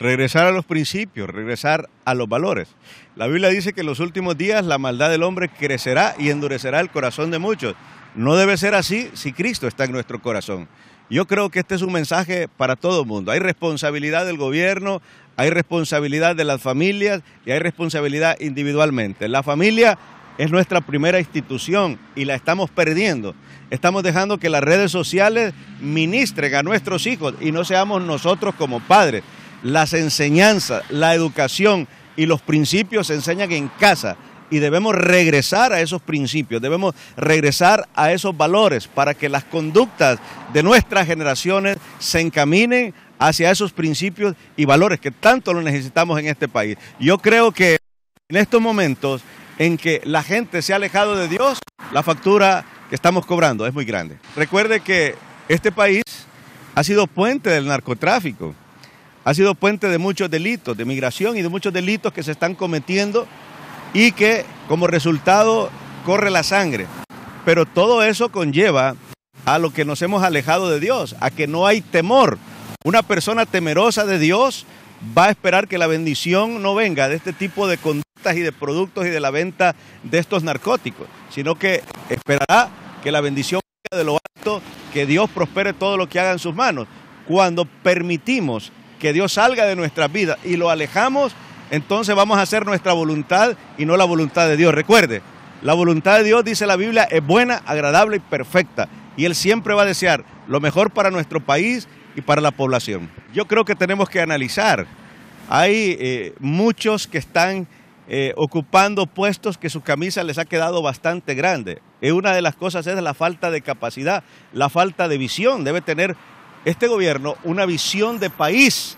Regresar a los principios, regresar a los valores. La Biblia dice que en los últimos días la maldad del hombre crecerá y endurecerá el corazón de muchos. No debe ser así si Cristo está en nuestro corazón. Yo creo que este es un mensaje para todo el mundo. Hay responsabilidad del gobierno, hay responsabilidad de las familias y hay responsabilidad individualmente. La familia es nuestra primera institución y la estamos perdiendo. Estamos dejando que las redes sociales ministren a nuestros hijos y no seamos nosotros como padres las enseñanzas, la educación y los principios se enseñan en casa y debemos regresar a esos principios, debemos regresar a esos valores para que las conductas de nuestras generaciones se encaminen hacia esos principios y valores que tanto lo necesitamos en este país. Yo creo que en estos momentos en que la gente se ha alejado de Dios, la factura que estamos cobrando es muy grande. Recuerde que este país ha sido puente del narcotráfico ha sido puente de muchos delitos, de migración y de muchos delitos que se están cometiendo y que como resultado corre la sangre. Pero todo eso conlleva a lo que nos hemos alejado de Dios, a que no hay temor. Una persona temerosa de Dios va a esperar que la bendición no venga de este tipo de conductas y de productos y de la venta de estos narcóticos, sino que esperará que la bendición venga de lo alto, que Dios prospere todo lo que haga en sus manos. Cuando permitimos que Dios salga de nuestras vidas y lo alejamos, entonces vamos a hacer nuestra voluntad y no la voluntad de Dios. Recuerde, la voluntad de Dios, dice la Biblia, es buena, agradable y perfecta. Y Él siempre va a desear lo mejor para nuestro país y para la población. Yo creo que tenemos que analizar. Hay eh, muchos que están eh, ocupando puestos que su camisa les ha quedado bastante grande. Y eh, una de las cosas es la falta de capacidad, la falta de visión. Debe tener este gobierno una visión de país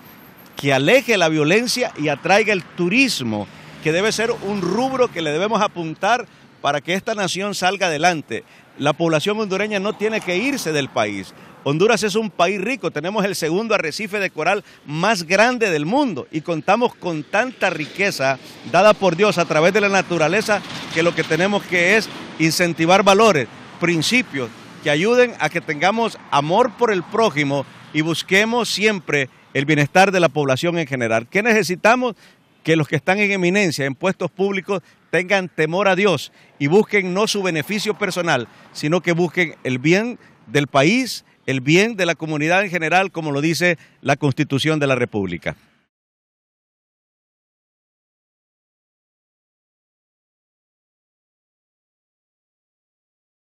que aleje la violencia y atraiga el turismo, que debe ser un rubro que le debemos apuntar para que esta nación salga adelante. La población hondureña no tiene que irse del país. Honduras es un país rico, tenemos el segundo arrecife de coral más grande del mundo y contamos con tanta riqueza dada por Dios a través de la naturaleza que lo que tenemos que es incentivar valores, principios, que ayuden a que tengamos amor por el prójimo y busquemos siempre el bienestar de la población en general. ¿Qué necesitamos? Que los que están en eminencia, en puestos públicos, tengan temor a Dios y busquen no su beneficio personal, sino que busquen el bien del país, el bien de la comunidad en general, como lo dice la Constitución de la República.